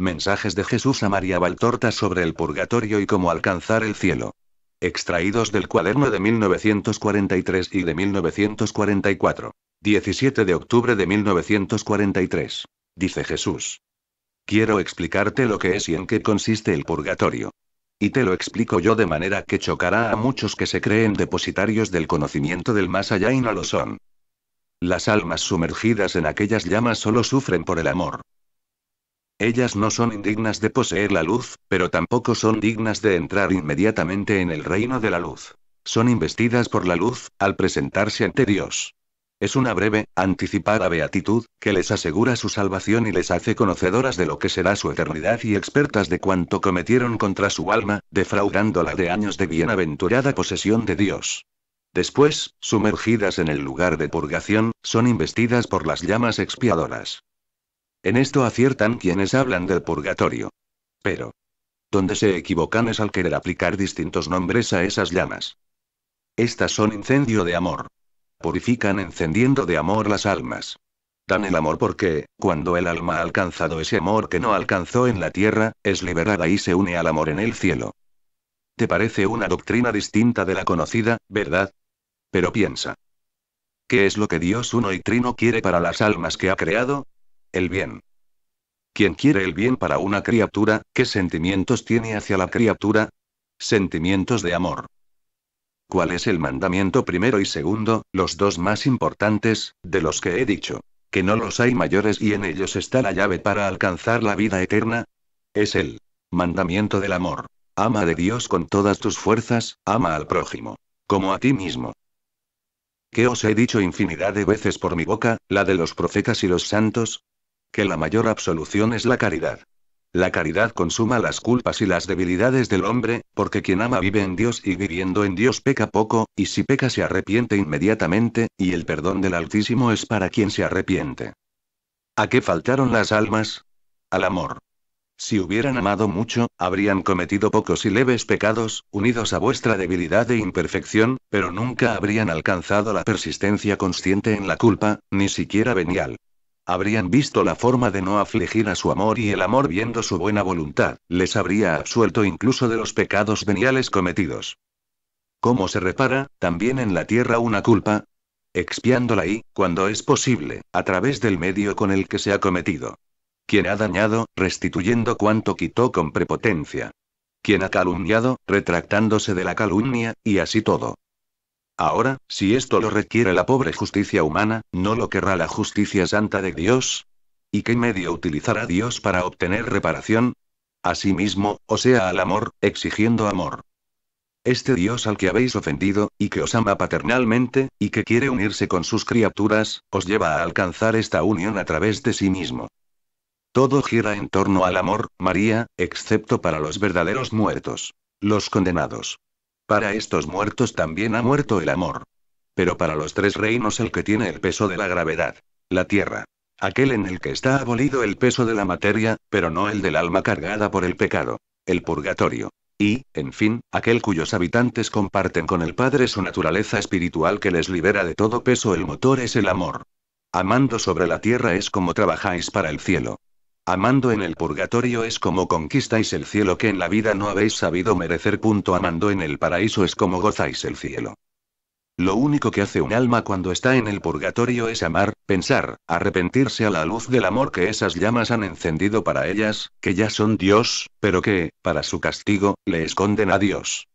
Mensajes de Jesús a María Baltorta sobre el purgatorio y cómo alcanzar el cielo. Extraídos del cuaderno de 1943 y de 1944. 17 de octubre de 1943. Dice Jesús. Quiero explicarte lo que es y en qué consiste el purgatorio. Y te lo explico yo de manera que chocará a muchos que se creen depositarios del conocimiento del más allá y no lo son. Las almas sumergidas en aquellas llamas solo sufren por el amor. Ellas no son indignas de poseer la luz, pero tampoco son dignas de entrar inmediatamente en el reino de la luz. Son investidas por la luz, al presentarse ante Dios. Es una breve, anticipada beatitud, que les asegura su salvación y les hace conocedoras de lo que será su eternidad y expertas de cuanto cometieron contra su alma, defraudándola de años de bienaventurada posesión de Dios. Después, sumergidas en el lugar de purgación, son investidas por las llamas expiadoras. En esto aciertan quienes hablan del purgatorio. Pero. Donde se equivocan es al querer aplicar distintos nombres a esas llamas. Estas son incendio de amor. Purifican encendiendo de amor las almas. Dan el amor porque, cuando el alma ha alcanzado ese amor que no alcanzó en la tierra, es liberada y se une al amor en el cielo. Te parece una doctrina distinta de la conocida, ¿verdad? Pero piensa. ¿Qué es lo que Dios uno y trino quiere para las almas que ha creado? El bien. Quien quiere el bien para una criatura, ¿qué sentimientos tiene hacia la criatura? Sentimientos de amor. ¿Cuál es el mandamiento primero y segundo, los dos más importantes, de los que he dicho? Que no los hay mayores y en ellos está la llave para alcanzar la vida eterna. Es el mandamiento del amor. Ama de Dios con todas tus fuerzas, ama al prójimo. Como a ti mismo que os he dicho infinidad de veces por mi boca, la de los profetas y los santos, que la mayor absolución es la caridad. La caridad consuma las culpas y las debilidades del hombre, porque quien ama vive en Dios y viviendo en Dios peca poco, y si peca se arrepiente inmediatamente, y el perdón del Altísimo es para quien se arrepiente. ¿A qué faltaron las almas? Al amor. Si hubieran amado mucho, habrían cometido pocos y leves pecados, unidos a vuestra debilidad e imperfección, pero nunca habrían alcanzado la persistencia consciente en la culpa, ni siquiera venial habrían visto la forma de no afligir a su amor y el amor viendo su buena voluntad, les habría absuelto incluso de los pecados veniales cometidos. ¿Cómo se repara, también en la tierra, una culpa? Expiándola y, cuando es posible, a través del medio con el que se ha cometido. Quien ha dañado, restituyendo cuanto quitó con prepotencia. Quien ha calumniado, retractándose de la calumnia, y así todo. Ahora, si esto lo requiere la pobre justicia humana, ¿no lo querrá la justicia santa de Dios? ¿Y qué medio utilizará Dios para obtener reparación? A sí mismo, o sea, al amor, exigiendo amor. Este Dios al que habéis ofendido, y que os ama paternalmente, y que quiere unirse con sus criaturas, os lleva a alcanzar esta unión a través de sí mismo. Todo gira en torno al amor, María, excepto para los verdaderos muertos. Los condenados. Para estos muertos también ha muerto el amor. Pero para los tres reinos el que tiene el peso de la gravedad. La tierra. Aquel en el que está abolido el peso de la materia, pero no el del alma cargada por el pecado. El purgatorio. Y, en fin, aquel cuyos habitantes comparten con el Padre su naturaleza espiritual que les libera de todo peso el motor es el amor. Amando sobre la tierra es como trabajáis para el cielo. Amando en el purgatorio es como conquistáis el cielo que en la vida no habéis sabido merecer. Punto amando en el paraíso es como gozáis el cielo. Lo único que hace un alma cuando está en el purgatorio es amar, pensar, arrepentirse a la luz del amor que esas llamas han encendido para ellas, que ya son Dios, pero que, para su castigo, le esconden a Dios.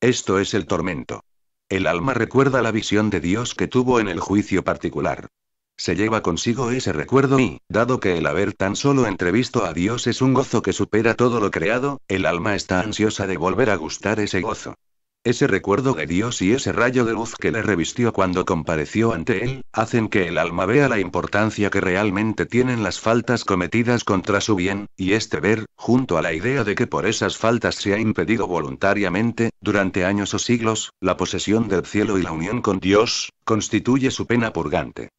Esto es el tormento. El alma recuerda la visión de Dios que tuvo en el juicio particular se lleva consigo ese recuerdo y, dado que el haber tan solo entrevisto a Dios es un gozo que supera todo lo creado, el alma está ansiosa de volver a gustar ese gozo. Ese recuerdo de Dios y ese rayo de luz que le revistió cuando compareció ante él, hacen que el alma vea la importancia que realmente tienen las faltas cometidas contra su bien, y este ver, junto a la idea de que por esas faltas se ha impedido voluntariamente, durante años o siglos, la posesión del cielo y la unión con Dios, constituye su pena purgante.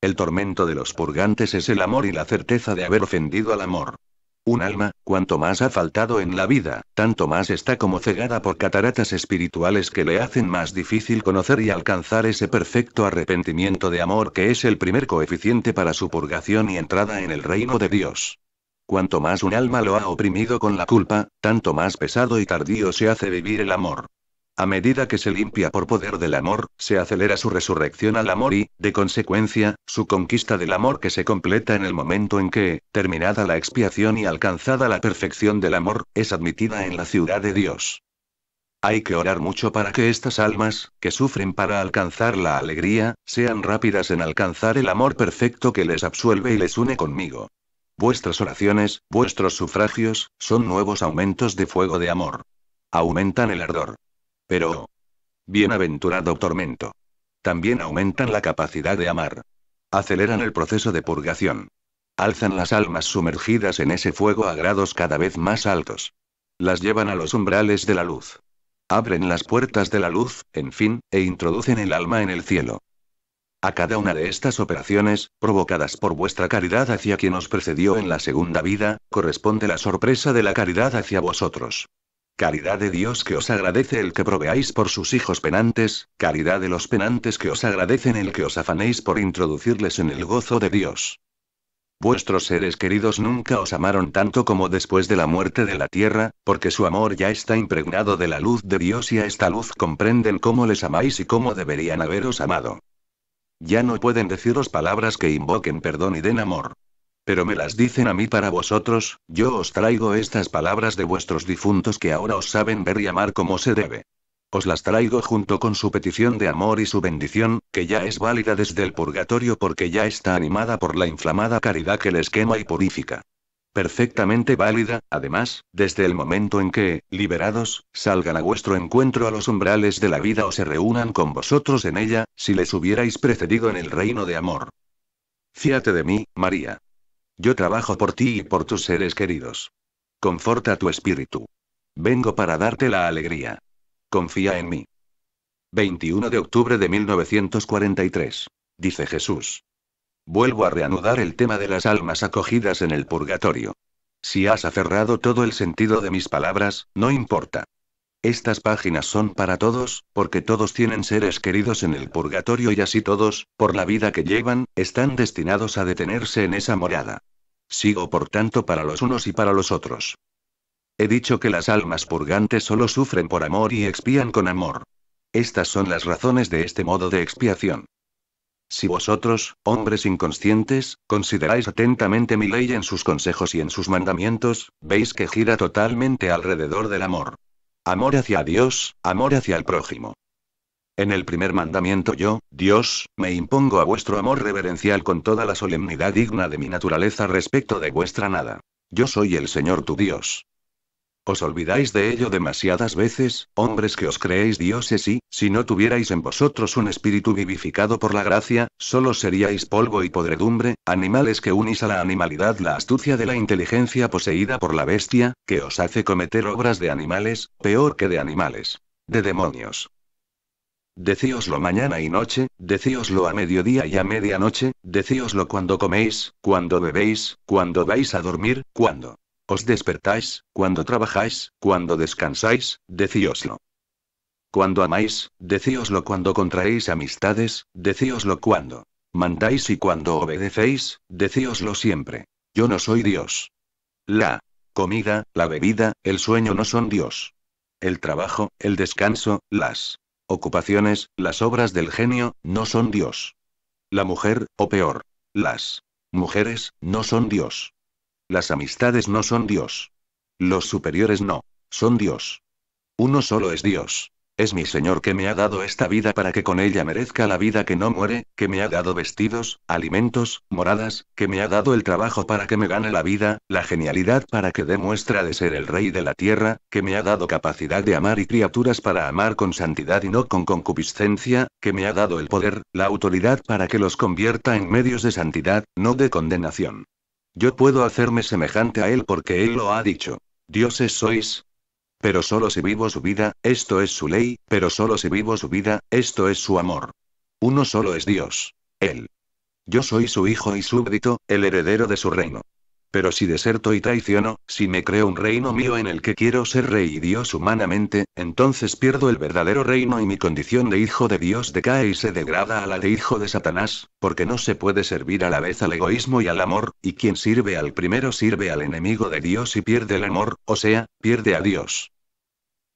El tormento de los purgantes es el amor y la certeza de haber ofendido al amor. Un alma, cuanto más ha faltado en la vida, tanto más está como cegada por cataratas espirituales que le hacen más difícil conocer y alcanzar ese perfecto arrepentimiento de amor que es el primer coeficiente para su purgación y entrada en el reino de Dios. Cuanto más un alma lo ha oprimido con la culpa, tanto más pesado y tardío se hace vivir el amor. A medida que se limpia por poder del amor, se acelera su resurrección al amor y, de consecuencia, su conquista del amor que se completa en el momento en que, terminada la expiación y alcanzada la perfección del amor, es admitida en la ciudad de Dios. Hay que orar mucho para que estas almas, que sufren para alcanzar la alegría, sean rápidas en alcanzar el amor perfecto que les absuelve y les une conmigo. Vuestras oraciones, vuestros sufragios, son nuevos aumentos de fuego de amor. Aumentan el ardor. Pero... Bienaventurado tormento. También aumentan la capacidad de amar. Aceleran el proceso de purgación. Alzan las almas sumergidas en ese fuego a grados cada vez más altos. Las llevan a los umbrales de la luz. Abren las puertas de la luz, en fin, e introducen el alma en el cielo. A cada una de estas operaciones, provocadas por vuestra caridad hacia quien os precedió en la segunda vida, corresponde la sorpresa de la caridad hacia vosotros. Caridad de Dios que os agradece el que proveáis por sus hijos penantes, caridad de los penantes que os agradecen el que os afanéis por introducirles en el gozo de Dios. Vuestros seres queridos nunca os amaron tanto como después de la muerte de la tierra, porque su amor ya está impregnado de la luz de Dios y a esta luz comprenden cómo les amáis y cómo deberían haberos amado. Ya no pueden deciros palabras que invoquen perdón y den amor pero me las dicen a mí para vosotros, yo os traigo estas palabras de vuestros difuntos que ahora os saben ver y amar como se debe. Os las traigo junto con su petición de amor y su bendición, que ya es válida desde el purgatorio porque ya está animada por la inflamada caridad que les quema y purifica. Perfectamente válida, además, desde el momento en que, liberados, salgan a vuestro encuentro a los umbrales de la vida o se reúnan con vosotros en ella, si les hubierais precedido en el reino de amor. Fíate de mí, María. Yo trabajo por ti y por tus seres queridos. Conforta tu espíritu. Vengo para darte la alegría. Confía en mí. 21 de octubre de 1943. Dice Jesús. Vuelvo a reanudar el tema de las almas acogidas en el purgatorio. Si has aferrado todo el sentido de mis palabras, no importa. Estas páginas son para todos, porque todos tienen seres queridos en el purgatorio y así todos, por la vida que llevan, están destinados a detenerse en esa morada. Sigo por tanto para los unos y para los otros. He dicho que las almas purgantes solo sufren por amor y expían con amor. Estas son las razones de este modo de expiación. Si vosotros, hombres inconscientes, consideráis atentamente mi ley en sus consejos y en sus mandamientos, veis que gira totalmente alrededor del amor. Amor hacia Dios, amor hacia el prójimo. En el primer mandamiento yo, Dios, me impongo a vuestro amor reverencial con toda la solemnidad digna de mi naturaleza respecto de vuestra nada. Yo soy el Señor tu Dios. Os olvidáis de ello demasiadas veces, hombres que os creéis dioses y, si no tuvierais en vosotros un espíritu vivificado por la gracia, solo seríais polvo y podredumbre, animales que unís a la animalidad la astucia de la inteligencia poseída por la bestia, que os hace cometer obras de animales, peor que de animales. De demonios. Decíoslo mañana y noche, decíoslo a mediodía y a medianoche, decíoslo cuando coméis, cuando bebéis, cuando vais a dormir, cuando os despertáis, cuando trabajáis, cuando descansáis, decíoslo. Cuando amáis, decíoslo cuando contraéis amistades, decíoslo cuando mandáis y cuando obedecéis, decíoslo siempre. Yo no soy Dios. La comida, la bebida, el sueño no son Dios. El trabajo, el descanso, las ocupaciones, las obras del genio, no son Dios. La mujer, o peor, las mujeres, no son Dios. Las amistades no son Dios. Los superiores no. Son Dios. Uno solo es Dios. Es mi Señor que me ha dado esta vida para que con ella merezca la vida que no muere, que me ha dado vestidos, alimentos, moradas, que me ha dado el trabajo para que me gane la vida, la genialidad para que demuestra de ser el rey de la tierra, que me ha dado capacidad de amar y criaturas para amar con santidad y no con concupiscencia, que me ha dado el poder, la autoridad para que los convierta en medios de santidad, no de condenación. Yo puedo hacerme semejante a él porque él lo ha dicho. Dioses sois. Pero solo si vivo su vida, esto es su ley, pero solo si vivo su vida, esto es su amor. Uno solo es Dios. Él. Yo soy su hijo y súbdito, el heredero de su reino. Pero si deserto y traiciono, si me creo un reino mío en el que quiero ser rey y Dios humanamente, entonces pierdo el verdadero reino y mi condición de hijo de Dios decae y se degrada a la de hijo de Satanás, porque no se puede servir a la vez al egoísmo y al amor, y quien sirve al primero sirve al enemigo de Dios y pierde el amor, o sea, pierde a Dios.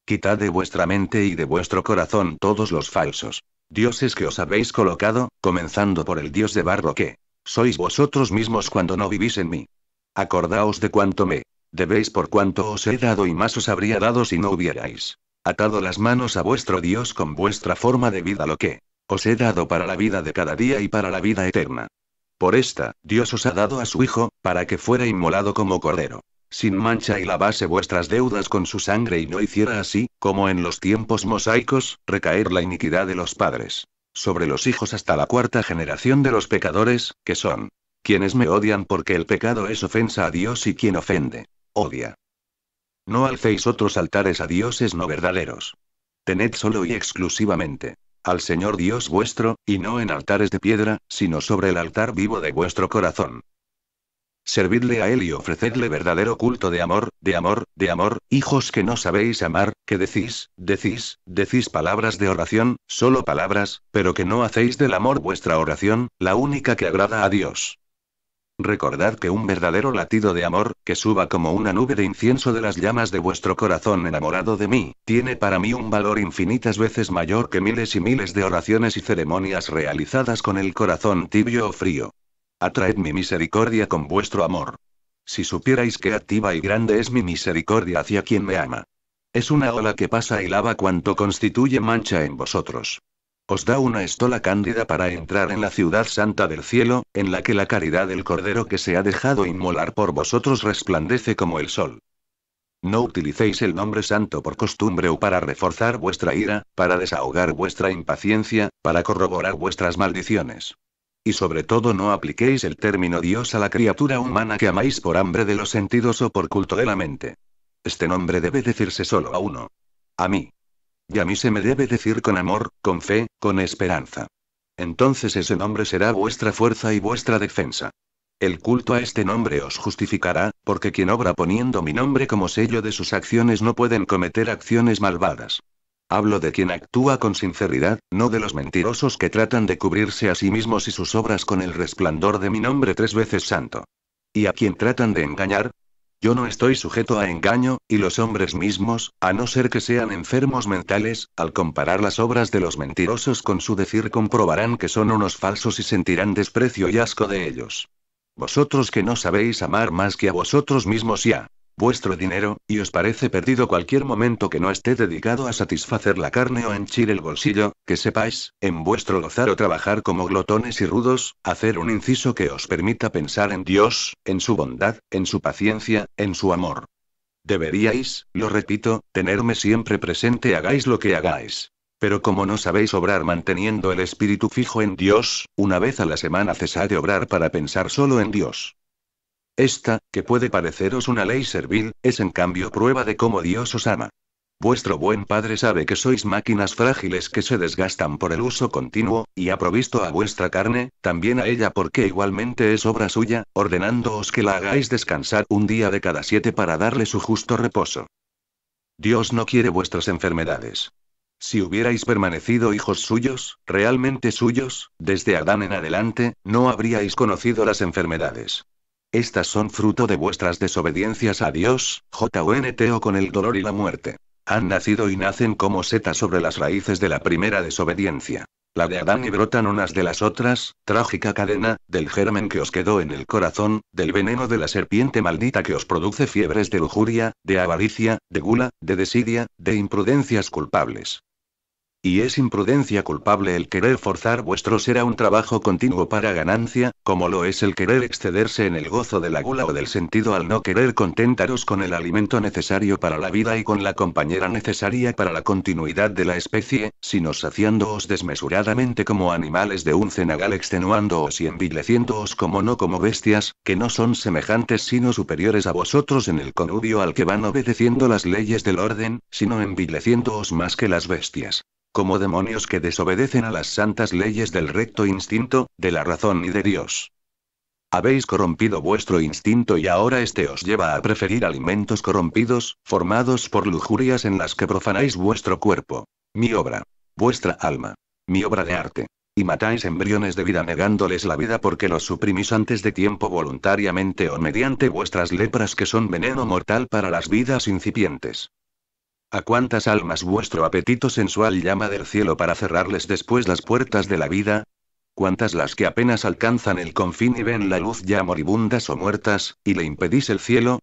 Quitad de vuestra mente y de vuestro corazón todos los falsos dioses que os habéis colocado, comenzando por el dios de barro que sois vosotros mismos cuando no vivís en mí. Acordaos de cuánto me debéis por cuanto os he dado y más os habría dado si no hubierais atado las manos a vuestro Dios con vuestra forma de vida lo que os he dado para la vida de cada día y para la vida eterna. Por esta, Dios os ha dado a su Hijo, para que fuera inmolado como cordero, sin mancha y lavase vuestras deudas con su sangre y no hiciera así, como en los tiempos mosaicos, recaer la iniquidad de los padres sobre los hijos hasta la cuarta generación de los pecadores, que son quienes me odian porque el pecado es ofensa a Dios y quien ofende, odia. No alcéis otros altares a dioses no verdaderos. Tened solo y exclusivamente al Señor Dios vuestro, y no en altares de piedra, sino sobre el altar vivo de vuestro corazón. Servidle a Él y ofrecedle verdadero culto de amor, de amor, de amor, hijos que no sabéis amar, que decís, decís, decís palabras de oración, solo palabras, pero que no hacéis del amor vuestra oración, la única que agrada a Dios. Recordad que un verdadero latido de amor, que suba como una nube de incienso de las llamas de vuestro corazón enamorado de mí, tiene para mí un valor infinitas veces mayor que miles y miles de oraciones y ceremonias realizadas con el corazón tibio o frío. Atraed mi misericordia con vuestro amor. Si supierais qué activa y grande es mi misericordia hacia quien me ama. Es una ola que pasa y lava cuanto constituye mancha en vosotros os da una estola cándida para entrar en la ciudad santa del cielo, en la que la caridad del Cordero que se ha dejado inmolar por vosotros resplandece como el sol. No utilicéis el nombre santo por costumbre o para reforzar vuestra ira, para desahogar vuestra impaciencia, para corroborar vuestras maldiciones. Y sobre todo no apliquéis el término Dios a la criatura humana que amáis por hambre de los sentidos o por culto de la mente. Este nombre debe decirse solo a uno. A mí. Y a mí se me debe decir con amor, con fe, con esperanza. Entonces ese nombre será vuestra fuerza y vuestra defensa. El culto a este nombre os justificará, porque quien obra poniendo mi nombre como sello de sus acciones no pueden cometer acciones malvadas. Hablo de quien actúa con sinceridad, no de los mentirosos que tratan de cubrirse a sí mismos y sus obras con el resplandor de mi nombre tres veces santo. Y a quien tratan de engañar, yo no estoy sujeto a engaño, y los hombres mismos, a no ser que sean enfermos mentales, al comparar las obras de los mentirosos con su decir comprobarán que son unos falsos y sentirán desprecio y asco de ellos. Vosotros que no sabéis amar más que a vosotros mismos ya vuestro dinero, y os parece perdido cualquier momento que no esté dedicado a satisfacer la carne o henchir el bolsillo, que sepáis, en vuestro gozar o trabajar como glotones y rudos, hacer un inciso que os permita pensar en Dios, en su bondad, en su paciencia, en su amor. Deberíais, lo repito, tenerme siempre presente hagáis lo que hagáis. Pero como no sabéis obrar manteniendo el espíritu fijo en Dios, una vez a la semana cesad de obrar para pensar solo en Dios. Esta, que puede pareceros una ley servil, es en cambio prueba de cómo Dios os ama. Vuestro buen Padre sabe que sois máquinas frágiles que se desgastan por el uso continuo, y ha provisto a vuestra carne, también a ella porque igualmente es obra suya, ordenándoos que la hagáis descansar un día de cada siete para darle su justo reposo. Dios no quiere vuestras enfermedades. Si hubierais permanecido hijos suyos, realmente suyos, desde Adán en adelante, no habríais conocido las enfermedades. Estas son fruto de vuestras desobediencias a Dios, J.O.N.T.O. con el dolor y la muerte. Han nacido y nacen como setas sobre las raíces de la primera desobediencia. La de Adán y brotan unas de las otras, trágica cadena, del germen que os quedó en el corazón, del veneno de la serpiente maldita que os produce fiebres de lujuria, de avaricia, de gula, de desidia, de imprudencias culpables. Y es imprudencia culpable el querer forzar vuestro ser a un trabajo continuo para ganancia, como lo es el querer excederse en el gozo de la gula o del sentido al no querer contentaros con el alimento necesario para la vida y con la compañera necesaria para la continuidad de la especie, sino saciándoos desmesuradamente como animales de un cenagal extenuándoos y envileciéndoos como no como bestias, que no son semejantes sino superiores a vosotros en el conubio al que van obedeciendo las leyes del orden, sino envileciéndoos más que las bestias como demonios que desobedecen a las santas leyes del recto instinto, de la razón y de Dios. Habéis corrompido vuestro instinto y ahora este os lleva a preferir alimentos corrompidos, formados por lujurias en las que profanáis vuestro cuerpo, mi obra, vuestra alma, mi obra de arte. Y matáis embriones de vida negándoles la vida porque los suprimís antes de tiempo voluntariamente o mediante vuestras lepras que son veneno mortal para las vidas incipientes. ¿A cuántas almas vuestro apetito sensual llama del cielo para cerrarles después las puertas de la vida? ¿Cuántas las que apenas alcanzan el confín y ven la luz ya moribundas o muertas, y le impedís el cielo?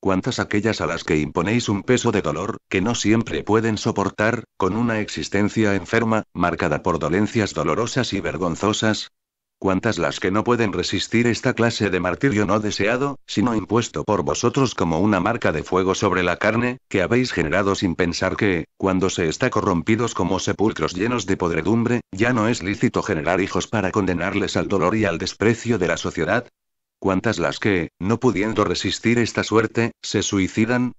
¿Cuántas aquellas a las que imponéis un peso de dolor, que no siempre pueden soportar, con una existencia enferma, marcada por dolencias dolorosas y vergonzosas? ¿Cuántas las que no pueden resistir esta clase de martirio no deseado, sino impuesto por vosotros como una marca de fuego sobre la carne, que habéis generado sin pensar que, cuando se está corrompidos como sepulcros llenos de podredumbre, ya no es lícito generar hijos para condenarles al dolor y al desprecio de la sociedad? ¿Cuántas las que, no pudiendo resistir esta suerte, se suicidan?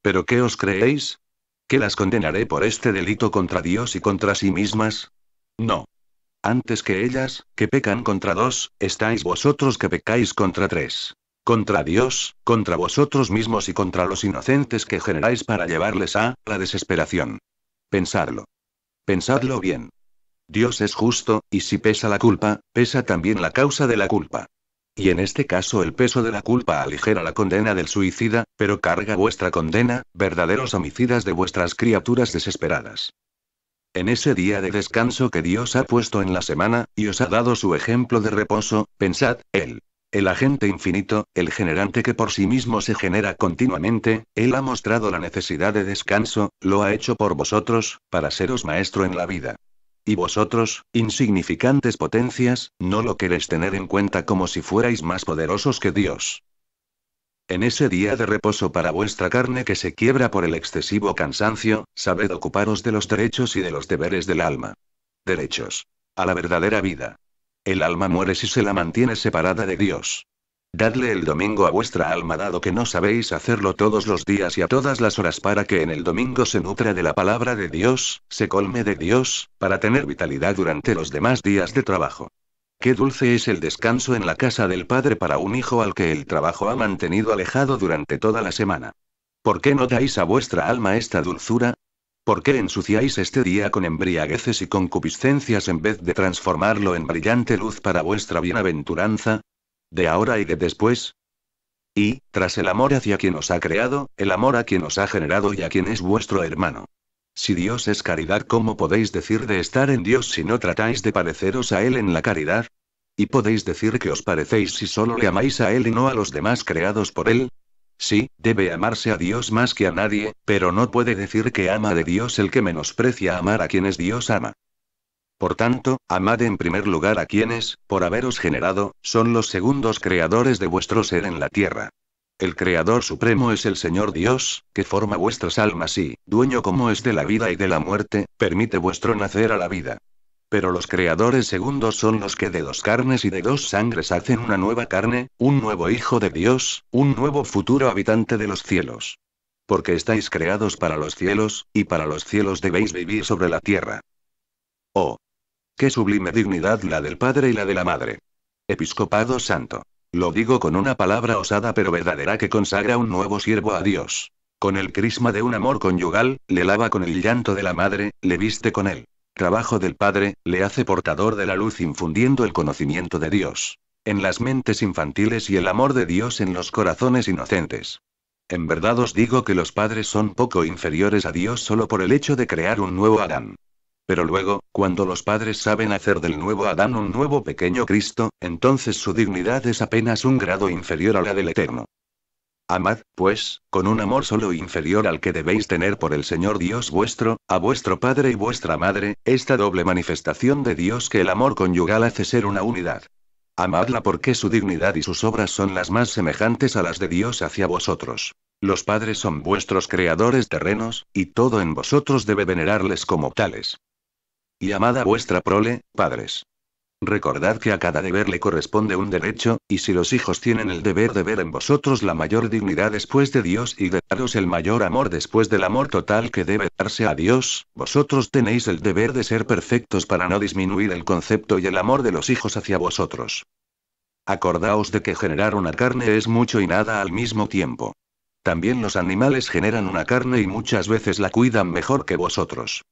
¿Pero qué os creéis? ¿Que las condenaré por este delito contra Dios y contra sí mismas? No antes que ellas, que pecan contra dos, estáis vosotros que pecáis contra tres. Contra Dios, contra vosotros mismos y contra los inocentes que generáis para llevarles a la desesperación. Pensadlo. Pensadlo bien. Dios es justo, y si pesa la culpa, pesa también la causa de la culpa. Y en este caso el peso de la culpa aligera la condena del suicida, pero carga vuestra condena, verdaderos homicidas de vuestras criaturas desesperadas. En ese día de descanso que Dios ha puesto en la semana, y os ha dado su ejemplo de reposo, pensad, Él. El agente infinito, el generante que por sí mismo se genera continuamente, Él ha mostrado la necesidad de descanso, lo ha hecho por vosotros, para seros maestro en la vida. Y vosotros, insignificantes potencias, no lo queréis tener en cuenta como si fuerais más poderosos que Dios. En ese día de reposo para vuestra carne que se quiebra por el excesivo cansancio, sabed ocuparos de los derechos y de los deberes del alma. Derechos. A la verdadera vida. El alma muere si se la mantiene separada de Dios. Dadle el domingo a vuestra alma dado que no sabéis hacerlo todos los días y a todas las horas para que en el domingo se nutra de la palabra de Dios, se colme de Dios, para tener vitalidad durante los demás días de trabajo. Qué dulce es el descanso en la casa del padre para un hijo al que el trabajo ha mantenido alejado durante toda la semana. ¿Por qué no dais a vuestra alma esta dulzura? ¿Por qué ensuciáis este día con embriagueces y concupiscencias en vez de transformarlo en brillante luz para vuestra bienaventuranza? ¿De ahora y de después? Y, tras el amor hacia quien os ha creado, el amor a quien os ha generado y a quien es vuestro hermano. Si Dios es caridad, ¿cómo podéis decir de estar en Dios si no tratáis de pareceros a Él en la caridad? ¿Y podéis decir que os parecéis si solo le amáis a Él y no a los demás creados por Él? Sí, debe amarse a Dios más que a nadie, pero no puede decir que ama de Dios el que menosprecia amar a quienes Dios ama. Por tanto, amad en primer lugar a quienes, por haberos generado, son los segundos creadores de vuestro ser en la tierra. El Creador Supremo es el Señor Dios, que forma vuestras almas y, dueño como es de la vida y de la muerte, permite vuestro nacer a la vida. Pero los creadores segundos son los que de dos carnes y de dos sangres hacen una nueva carne, un nuevo Hijo de Dios, un nuevo futuro habitante de los cielos. Porque estáis creados para los cielos, y para los cielos debéis vivir sobre la tierra. Oh. Qué sublime dignidad la del Padre y la de la Madre. Episcopado Santo. Lo digo con una palabra osada pero verdadera que consagra un nuevo siervo a Dios. Con el crisma de un amor conyugal, le lava con el llanto de la madre, le viste con el trabajo del padre, le hace portador de la luz infundiendo el conocimiento de Dios. En las mentes infantiles y el amor de Dios en los corazones inocentes. En verdad os digo que los padres son poco inferiores a Dios solo por el hecho de crear un nuevo Adán. Pero luego, cuando los padres saben hacer del nuevo Adán un nuevo pequeño Cristo, entonces su dignidad es apenas un grado inferior a la del Eterno. Amad, pues, con un amor solo inferior al que debéis tener por el Señor Dios vuestro, a vuestro Padre y vuestra Madre, esta doble manifestación de Dios que el amor conyugal hace ser una unidad. Amadla porque su dignidad y sus obras son las más semejantes a las de Dios hacia vosotros. Los padres son vuestros creadores terrenos, y todo en vosotros debe venerarles como tales. Y amada vuestra prole, padres. Recordad que a cada deber le corresponde un derecho, y si los hijos tienen el deber de ver en vosotros la mayor dignidad después de Dios y de daros el mayor amor después del amor total que debe darse a Dios, vosotros tenéis el deber de ser perfectos para no disminuir el concepto y el amor de los hijos hacia vosotros. Acordaos de que generar una carne es mucho y nada al mismo tiempo. También los animales generan una carne y muchas veces la cuidan mejor que vosotros.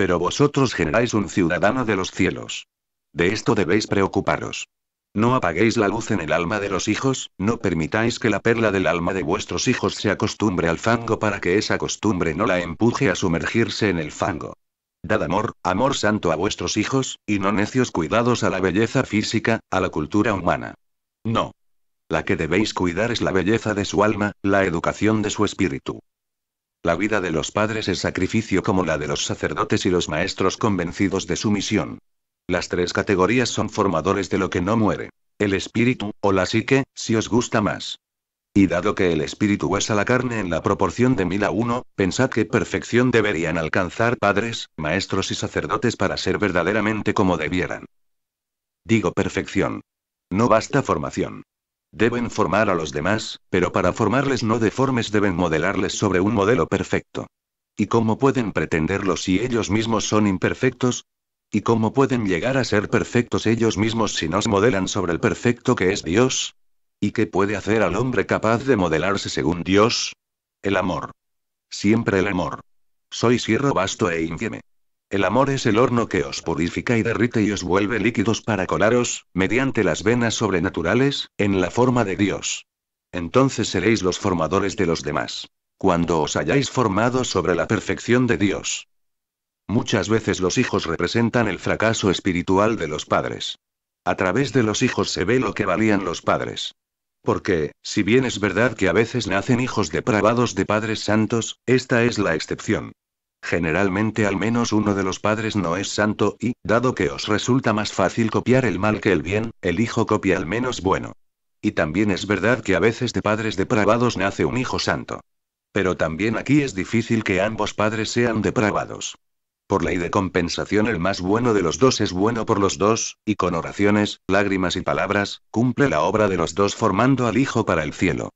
Pero vosotros generáis un ciudadano de los cielos. De esto debéis preocuparos. No apaguéis la luz en el alma de los hijos, no permitáis que la perla del alma de vuestros hijos se acostumbre al fango para que esa costumbre no la empuje a sumergirse en el fango. Dad amor, amor santo a vuestros hijos, y no necios cuidados a la belleza física, a la cultura humana. No. La que debéis cuidar es la belleza de su alma, la educación de su espíritu. La vida de los padres es sacrificio como la de los sacerdotes y los maestros convencidos de su misión. Las tres categorías son formadores de lo que no muere. El espíritu, o la psique, si os gusta más. Y dado que el espíritu a la carne en la proporción de mil a uno, pensad qué perfección deberían alcanzar padres, maestros y sacerdotes para ser verdaderamente como debieran. Digo perfección. No basta formación. Deben formar a los demás, pero para formarles no deformes deben modelarles sobre un modelo perfecto. ¿Y cómo pueden pretenderlo si ellos mismos son imperfectos? ¿Y cómo pueden llegar a ser perfectos ellos mismos si no se modelan sobre el perfecto que es Dios? ¿Y qué puede hacer al hombre capaz de modelarse según Dios? El amor. Siempre el amor. Soy siervo vasto e infieme. El amor es el horno que os purifica y derrite y os vuelve líquidos para colaros, mediante las venas sobrenaturales, en la forma de Dios. Entonces seréis los formadores de los demás. Cuando os hayáis formado sobre la perfección de Dios. Muchas veces los hijos representan el fracaso espiritual de los padres. A través de los hijos se ve lo que valían los padres. Porque, si bien es verdad que a veces nacen hijos depravados de padres santos, esta es la excepción. Generalmente al menos uno de los padres no es santo y, dado que os resulta más fácil copiar el mal que el bien, el hijo copia al menos bueno. Y también es verdad que a veces de padres depravados nace un hijo santo. Pero también aquí es difícil que ambos padres sean depravados. Por ley de compensación el más bueno de los dos es bueno por los dos, y con oraciones, lágrimas y palabras, cumple la obra de los dos formando al hijo para el cielo.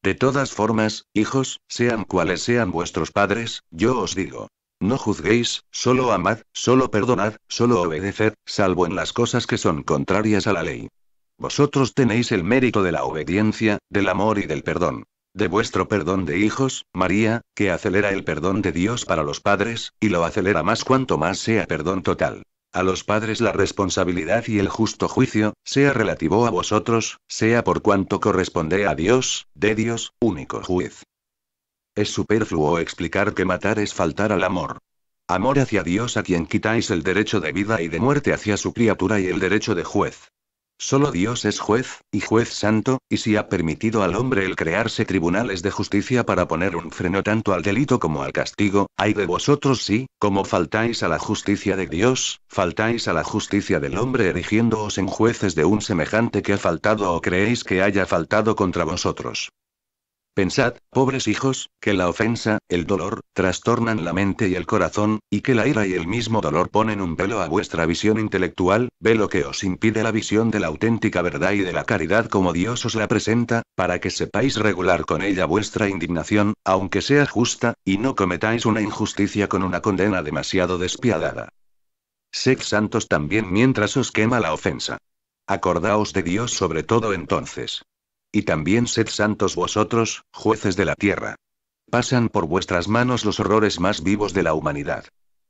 De todas formas, hijos, sean cuales sean vuestros padres, yo os digo. No juzguéis, solo amad, solo perdonad, solo obedeced, salvo en las cosas que son contrarias a la ley. Vosotros tenéis el mérito de la obediencia, del amor y del perdón. De vuestro perdón de hijos, María, que acelera el perdón de Dios para los padres, y lo acelera más cuanto más sea perdón total a los padres la responsabilidad y el justo juicio, sea relativo a vosotros, sea por cuanto corresponde a Dios, de Dios, único juez. Es superfluo explicar que matar es faltar al amor. Amor hacia Dios a quien quitáis el derecho de vida y de muerte hacia su criatura y el derecho de juez. Sólo Dios es juez, y juez santo, y si ha permitido al hombre el crearse tribunales de justicia para poner un freno tanto al delito como al castigo, hay de vosotros sí, como faltáis a la justicia de Dios, faltáis a la justicia del hombre erigiéndoos en jueces de un semejante que ha faltado o creéis que haya faltado contra vosotros. Pensad, pobres hijos, que la ofensa, el dolor, trastornan la mente y el corazón, y que la ira y el mismo dolor ponen un velo a vuestra visión intelectual, velo que os impide la visión de la auténtica verdad y de la caridad como Dios os la presenta, para que sepáis regular con ella vuestra indignación, aunque sea justa, y no cometáis una injusticia con una condena demasiado despiadada. Sed santos también mientras os quema la ofensa. Acordaos de Dios sobre todo entonces. Y también sed santos vosotros, jueces de la tierra. Pasan por vuestras manos los horrores más vivos de la humanidad.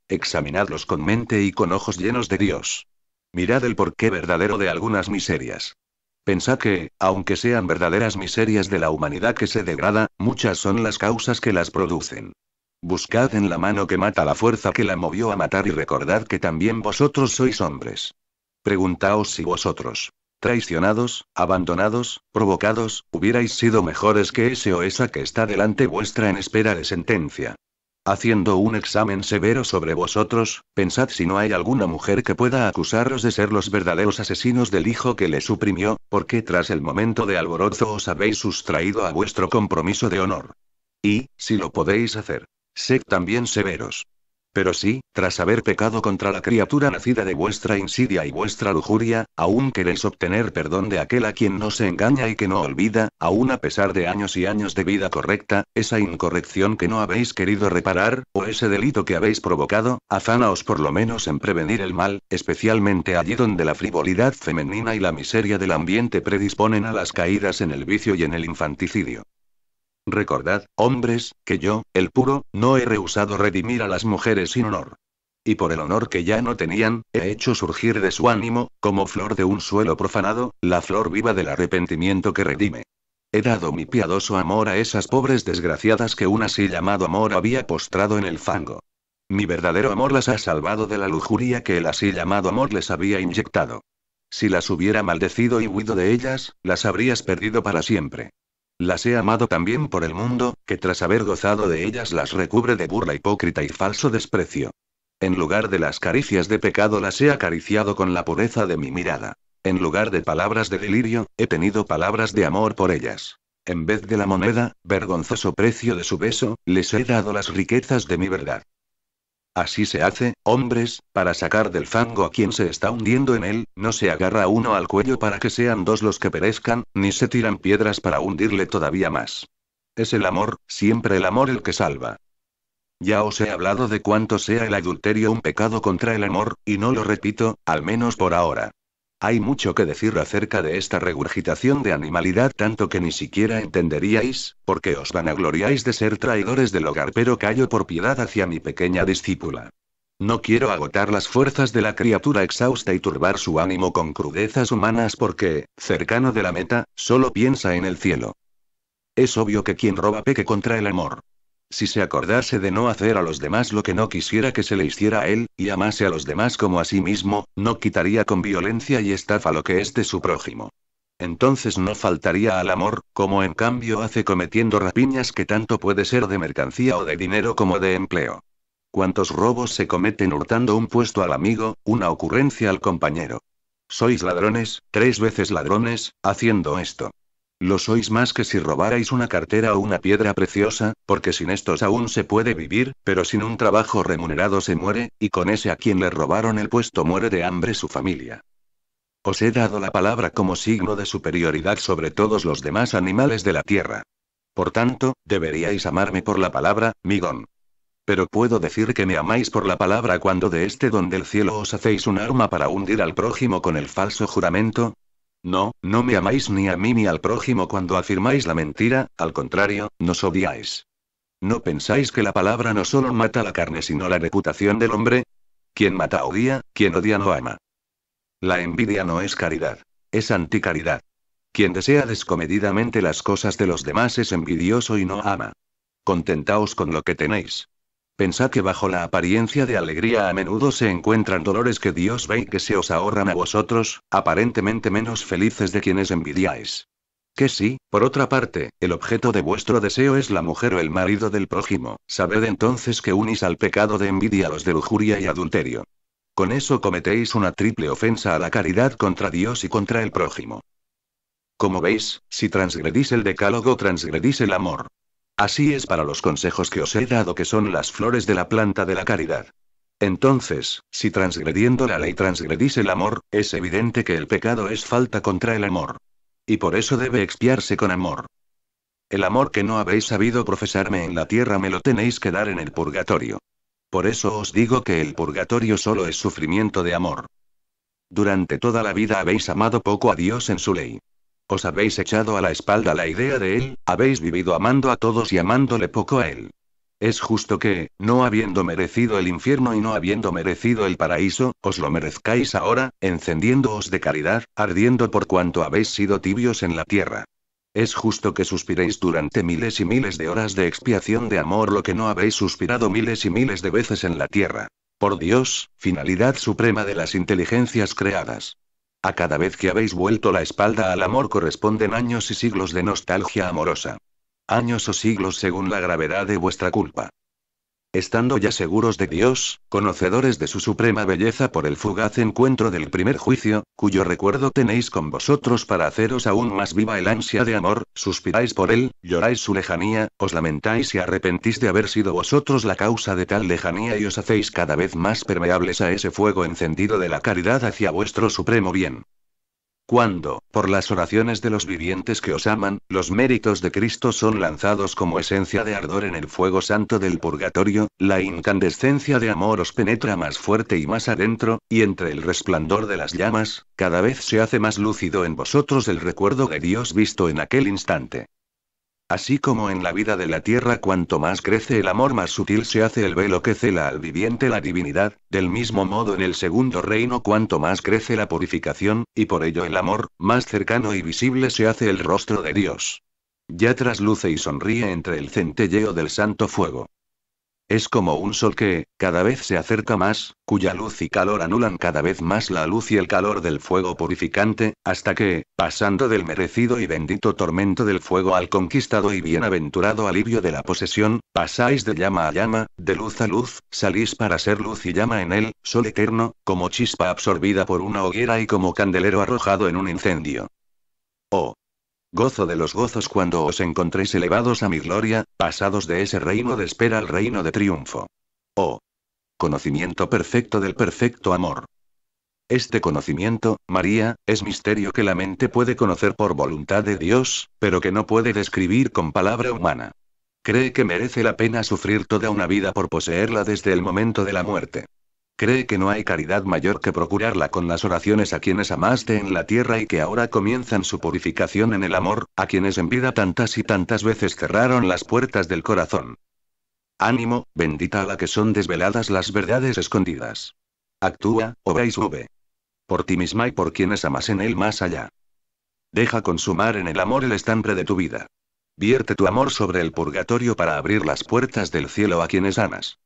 Examinadlos con mente y con ojos llenos de Dios. Mirad el porqué verdadero de algunas miserias. Pensad que, aunque sean verdaderas miserias de la humanidad que se degrada, muchas son las causas que las producen. Buscad en la mano que mata la fuerza que la movió a matar y recordad que también vosotros sois hombres. Preguntaos si vosotros, traicionados, abandonados, provocados, hubierais sido mejores que ese o esa que está delante vuestra en espera de sentencia. Haciendo un examen severo sobre vosotros, pensad si no hay alguna mujer que pueda acusaros de ser los verdaderos asesinos del hijo que le suprimió, porque tras el momento de alborozo os habéis sustraído a vuestro compromiso de honor. Y, si lo podéis hacer, sed también severos. Pero sí, tras haber pecado contra la criatura nacida de vuestra insidia y vuestra lujuria, aún queréis obtener perdón de aquel a quien no se engaña y que no olvida, aún a pesar de años y años de vida correcta, esa incorrección que no habéis querido reparar, o ese delito que habéis provocado, afanaos por lo menos en prevenir el mal, especialmente allí donde la frivolidad femenina y la miseria del ambiente predisponen a las caídas en el vicio y en el infanticidio. Recordad, hombres, que yo, el puro, no he rehusado redimir a las mujeres sin honor. Y por el honor que ya no tenían, he hecho surgir de su ánimo, como flor de un suelo profanado, la flor viva del arrepentimiento que redime. He dado mi piadoso amor a esas pobres desgraciadas que un así llamado amor había postrado en el fango. Mi verdadero amor las ha salvado de la lujuria que el así llamado amor les había inyectado. Si las hubiera maldecido y huido de ellas, las habrías perdido para siempre. Las he amado también por el mundo, que tras haber gozado de ellas las recubre de burla hipócrita y falso desprecio. En lugar de las caricias de pecado las he acariciado con la pureza de mi mirada. En lugar de palabras de delirio, he tenido palabras de amor por ellas. En vez de la moneda, vergonzoso precio de su beso, les he dado las riquezas de mi verdad. Así se hace, hombres, para sacar del fango a quien se está hundiendo en él, no se agarra uno al cuello para que sean dos los que perezcan, ni se tiran piedras para hundirle todavía más. Es el amor, siempre el amor el que salva. Ya os he hablado de cuánto sea el adulterio un pecado contra el amor, y no lo repito, al menos por ahora. Hay mucho que decir acerca de esta regurgitación de animalidad, tanto que ni siquiera entenderíais, porque os vanagloriáis de ser traidores del hogar, pero callo por piedad hacia mi pequeña discípula. No quiero agotar las fuerzas de la criatura exhausta y turbar su ánimo con crudezas humanas porque, cercano de la meta, solo piensa en el cielo. Es obvio que quien roba peque contra el amor. Si se acordase de no hacer a los demás lo que no quisiera que se le hiciera a él, y amase a los demás como a sí mismo, no quitaría con violencia y estafa lo que es de su prójimo. Entonces no faltaría al amor, como en cambio hace cometiendo rapiñas que tanto puede ser de mercancía o de dinero como de empleo. ¿Cuántos robos se cometen hurtando un puesto al amigo, una ocurrencia al compañero? Sois ladrones, tres veces ladrones, haciendo esto. Lo sois más que si robarais una cartera o una piedra preciosa, porque sin estos aún se puede vivir, pero sin un trabajo remunerado se muere, y con ese a quien le robaron el puesto muere de hambre su familia. Os he dado la palabra como signo de superioridad sobre todos los demás animales de la tierra. Por tanto, deberíais amarme por la palabra, migón. Pero puedo decir que me amáis por la palabra cuando de este don del cielo os hacéis un arma para hundir al prójimo con el falso juramento, no, no me amáis ni a mí ni al prójimo cuando afirmáis la mentira, al contrario, nos odiáis. ¿No pensáis que la palabra no solo mata la carne sino la reputación del hombre? Quien mata odia, quien odia no ama. La envidia no es caridad. Es anticaridad. Quien desea descomedidamente las cosas de los demás es envidioso y no ama. Contentaos con lo que tenéis. Pensad que bajo la apariencia de alegría a menudo se encuentran dolores que Dios ve y que se os ahorran a vosotros, aparentemente menos felices de quienes envidiáis. Que sí, por otra parte, el objeto de vuestro deseo es la mujer o el marido del prójimo, sabed entonces que unís al pecado de envidia los de lujuria y adulterio. Con eso cometéis una triple ofensa a la caridad contra Dios y contra el prójimo. Como veis, si transgredís el decálogo transgredís el amor. Así es para los consejos que os he dado que son las flores de la planta de la caridad. Entonces, si transgrediendo la ley transgredís el amor, es evidente que el pecado es falta contra el amor. Y por eso debe expiarse con amor. El amor que no habéis sabido profesarme en la tierra me lo tenéis que dar en el purgatorio. Por eso os digo que el purgatorio solo es sufrimiento de amor. Durante toda la vida habéis amado poco a Dios en su ley. Os habéis echado a la espalda la idea de él, habéis vivido amando a todos y amándole poco a él. Es justo que, no habiendo merecido el infierno y no habiendo merecido el paraíso, os lo merezcáis ahora, encendiéndoos de caridad, ardiendo por cuanto habéis sido tibios en la tierra. Es justo que suspiréis durante miles y miles de horas de expiación de amor lo que no habéis suspirado miles y miles de veces en la tierra. Por Dios, finalidad suprema de las inteligencias creadas. A cada vez que habéis vuelto la espalda al amor corresponden años y siglos de nostalgia amorosa. Años o siglos según la gravedad de vuestra culpa. Estando ya seguros de Dios, conocedores de su suprema belleza por el fugaz encuentro del primer juicio, cuyo recuerdo tenéis con vosotros para haceros aún más viva el ansia de amor, suspiráis por él, lloráis su lejanía, os lamentáis y arrepentís de haber sido vosotros la causa de tal lejanía y os hacéis cada vez más permeables a ese fuego encendido de la caridad hacia vuestro supremo bien. Cuando, por las oraciones de los vivientes que os aman, los méritos de Cristo son lanzados como esencia de ardor en el fuego santo del purgatorio, la incandescencia de amor os penetra más fuerte y más adentro, y entre el resplandor de las llamas, cada vez se hace más lúcido en vosotros el recuerdo de Dios visto en aquel instante. Así como en la vida de la tierra cuanto más crece el amor más sutil se hace el velo que cela al viviente la divinidad, del mismo modo en el segundo reino cuanto más crece la purificación, y por ello el amor, más cercano y visible se hace el rostro de Dios. Ya trasluce y sonríe entre el centelleo del santo fuego. Es como un sol que, cada vez se acerca más, cuya luz y calor anulan cada vez más la luz y el calor del fuego purificante, hasta que, pasando del merecido y bendito tormento del fuego al conquistado y bienaventurado alivio de la posesión, pasáis de llama a llama, de luz a luz, salís para ser luz y llama en él, sol eterno, como chispa absorbida por una hoguera y como candelero arrojado en un incendio. Oh, Gozo de los gozos cuando os encontréis elevados a mi gloria, pasados de ese reino de espera al reino de triunfo. Oh. Conocimiento perfecto del perfecto amor. Este conocimiento, María, es misterio que la mente puede conocer por voluntad de Dios, pero que no puede describir con palabra humana. Cree que merece la pena sufrir toda una vida por poseerla desde el momento de la muerte. Cree que no hay caridad mayor que procurarla con las oraciones a quienes amaste en la tierra y que ahora comienzan su purificación en el amor, a quienes en vida tantas y tantas veces cerraron las puertas del corazón. Ánimo, bendita a la que son desveladas las verdades escondidas. Actúa, obra oh y sube. Por ti misma y por quienes amas en él más allá. Deja consumar en el amor el estambre de tu vida. Vierte tu amor sobre el purgatorio para abrir las puertas del cielo a quienes amas.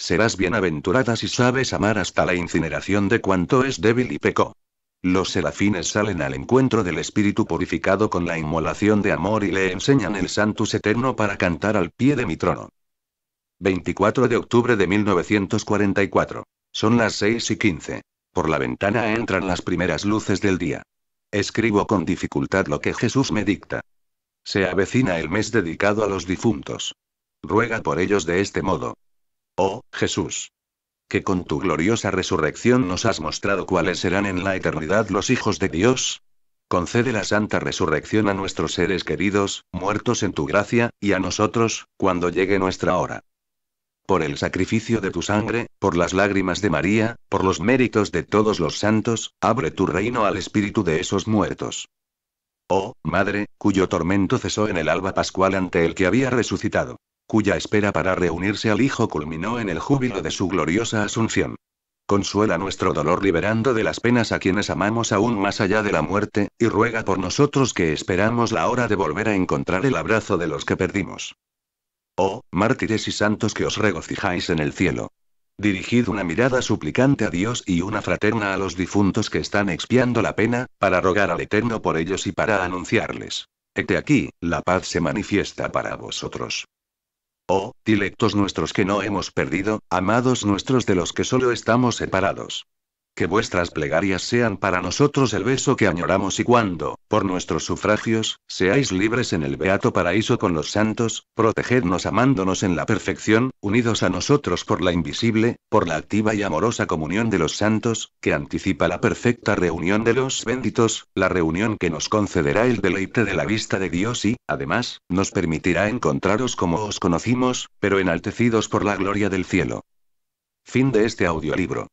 Serás bienaventurada si sabes amar hasta la incineración de cuanto es débil y pecó. Los serafines salen al encuentro del espíritu purificado con la inmolación de amor y le enseñan el Santus Eterno para cantar al pie de mi trono. 24 de octubre de 1944. Son las 6 y 15. Por la ventana entran las primeras luces del día. Escribo con dificultad lo que Jesús me dicta. Se avecina el mes dedicado a los difuntos. Ruega por ellos de este modo. Oh, Jesús. Que con tu gloriosa resurrección nos has mostrado cuáles serán en la eternidad los hijos de Dios. Concede la santa resurrección a nuestros seres queridos, muertos en tu gracia, y a nosotros, cuando llegue nuestra hora. Por el sacrificio de tu sangre, por las lágrimas de María, por los méritos de todos los santos, abre tu reino al espíritu de esos muertos. Oh, Madre, cuyo tormento cesó en el alba pascual ante el que había resucitado cuya espera para reunirse al Hijo culminó en el júbilo de su gloriosa asunción. Consuela nuestro dolor liberando de las penas a quienes amamos aún más allá de la muerte, y ruega por nosotros que esperamos la hora de volver a encontrar el abrazo de los que perdimos. Oh, mártires y santos que os regocijáis en el cielo. Dirigid una mirada suplicante a Dios y una fraterna a los difuntos que están expiando la pena, para rogar al Eterno por ellos y para anunciarles. Hete aquí, la paz se manifiesta para vosotros. Oh, dilectos nuestros que no hemos perdido, amados nuestros de los que solo estamos separados que vuestras plegarias sean para nosotros el beso que añoramos y cuando, por nuestros sufragios, seáis libres en el beato paraíso con los santos, protegednos amándonos en la perfección, unidos a nosotros por la invisible, por la activa y amorosa comunión de los santos, que anticipa la perfecta reunión de los benditos, la reunión que nos concederá el deleite de la vista de Dios y, además, nos permitirá encontraros como os conocimos, pero enaltecidos por la gloria del cielo. Fin de este audiolibro.